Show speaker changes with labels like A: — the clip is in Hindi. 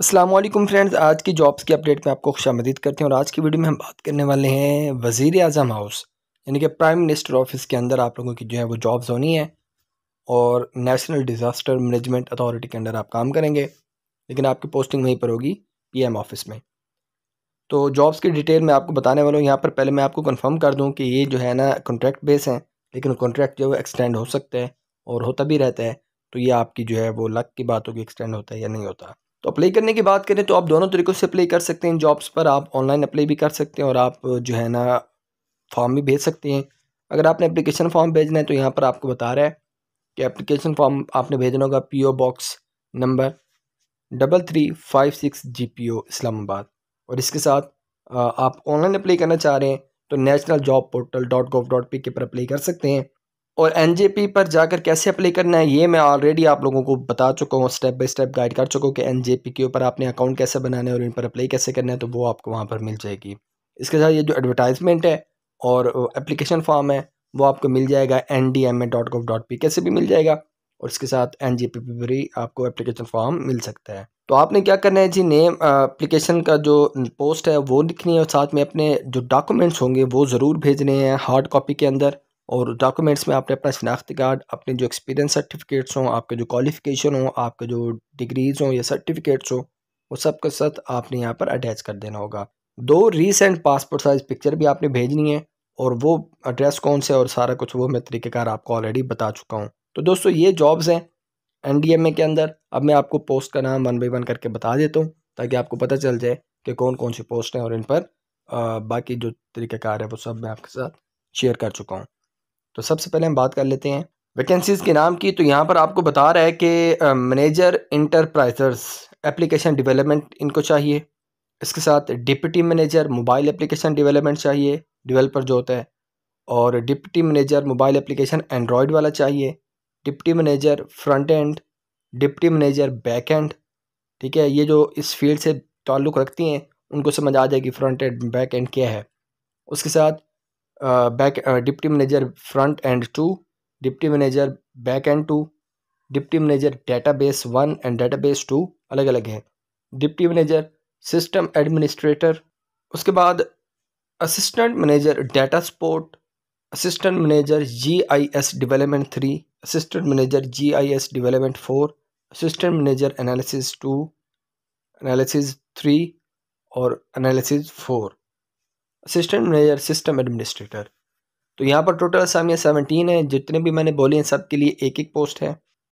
A: असलम फ्रेंड्स आज की जॉब्स की अपडेट में आपको खुशा मदद करते हैं और आज की वीडियो में हम बात करने वाले हैं वज़ी अजम हाउस यानी कि प्राइम मिनिस्टर ऑफिस के अंदर आप लोगों की जो है वो जॉब्स होनी है और नेशनल डिज़ास्टर मैनेजमेंट अथॉरिटी के अंदर आप काम करेंगे लेकिन आपकी पोस्टिंग वहीं पर होगी पीएम ऑफिस में तो जॉब्स की डिटेल मैं आपको बताने वाला हूँ यहाँ पर पहले मैं आपको कन्फर्म कर दूँ कि ये जो है ना कॉन्ट्रैक्ट बेस हैं लेकिन कॉन्ट्रैक्ट जो है एक्सटेंड हो सकता है और होता भी रहता है तो ये आपकी जो है वो लक की बात होगी एक्सटेंड होता है या नहीं होता तो अप्लाई करने की बात करें तो आप दोनों तरीक़ों से अप्लाई कर सकते हैं जॉब्स पर आप ऑनलाइन अप्लाई भी कर सकते हैं और आप जो है ना फॉर्म भी भेज सकते हैं अगर आपने अप्लीकेशन फॉर्म भेजना है तो यहाँ पर आपको बता रहा है कि एप्लीकेशन फॉर्म आपने भेजना होगा P O box number double three five six G P O Islamabad और इसके साथ आप ऑनलाइन अप्लाई करना चाह रहे हैं तो national job portal dot gov dot P K पर अप्लाई कर सकते हैं और एन पर जाकर कैसे अप्लाई करना है ये मैं ऑलरेडी आप लोगों को बता चुका हूँ स्टेप बाय स्टेप गाइड कर चुका हूँ कि एन के ऊपर आपने अकाउंट कैसे बनाना है और इन पर अप्लाई कैसे करना है तो वो आपको वहाँ पर मिल जाएगी इसके साथ ये जो एडवर्टाइजमेंट है और एप्लीकेशन फॉर्म है वो आपको मिल जाएगा N D M A dot gov dot P K भी मिल जाएगा और इसके साथ एन जी पी पर भी आपको एप्लीकेशन फॉर्म मिल सकता है तो आपने क्या करना है जी नेम एप्लीकेशन का जो पोस्ट है वो लिखनी है और साथ में अपने जो डॉक्यूमेंट्स होंगे वो ज़रूर भेजने हैं हार्ड कॉपी के अंदर और डॉक्यूमेंट्स में आपने अपना शनाख्ती कार्ड अपने जो एक्सपीरियंस सर्टिफिकेट्स हों आपके जो क्वालिफिकेशन हो आपके जो डिग्रीज़ हों या सर्टिफिकेट्स हों वो सब के साथ आपने यहाँ पर अटैच कर देना होगा दो रीसेंट पासपोर्ट साइज़ पिक्चर भी आपने भेजनी है और वो एड्रेस कौन से और सारा कुछ वो मैं तरीक़ेकार आपको ऑलरेडी बता चुका हूँ तो दोस्तों ये जॉब्स हैं एन डी एम ए के अंदर अब मैं आपको पोस्ट का नाम वन बाई वन करके बता देता हूँ ताकि आपको पता चल जाए कि कौन कौन सी पोस्ट हैं और इन पर आ, बाकी जो तरीक़ेकार है वो सब मैं आपके साथ शेयर कर चुका हूँ तो सबसे पहले हम बात कर लेते हैं वैकेंसीज़ के नाम की तो यहाँ पर आपको बता रहा है कि मैनेजर इंटरप्राइजर्स एप्लीकेशन डेवलपमेंट इनको चाहिए इसके साथ deputy manager mobile application development चाहिए डेवलपर जो होता है और deputy manager mobile application Android वाला चाहिए deputy manager front end deputy manager back end ठीक है ये जो इस फील्ड से ताल्लुक़ रखती हैं उनको समझ आ जाएगी फ्रंट एंड बैक एंड क्या है उसके साथ back deputy manager front end two deputy manager back end two deputy manager database one and database two अलग अलग हैं डिप्टी मैनेजर सिस्टम एडमिनिस्ट्रेटर उसके बाद assistant manager data support assistant manager G I S development three assistant manager G I S development four assistant manager analysis two analysis three और analysis four assistant manager system administrator तो यहाँ पर टोटल असामियाँ सेवनटीन है जितने भी मैंने बोली हैं सब के लिए एक एक पोस्ट है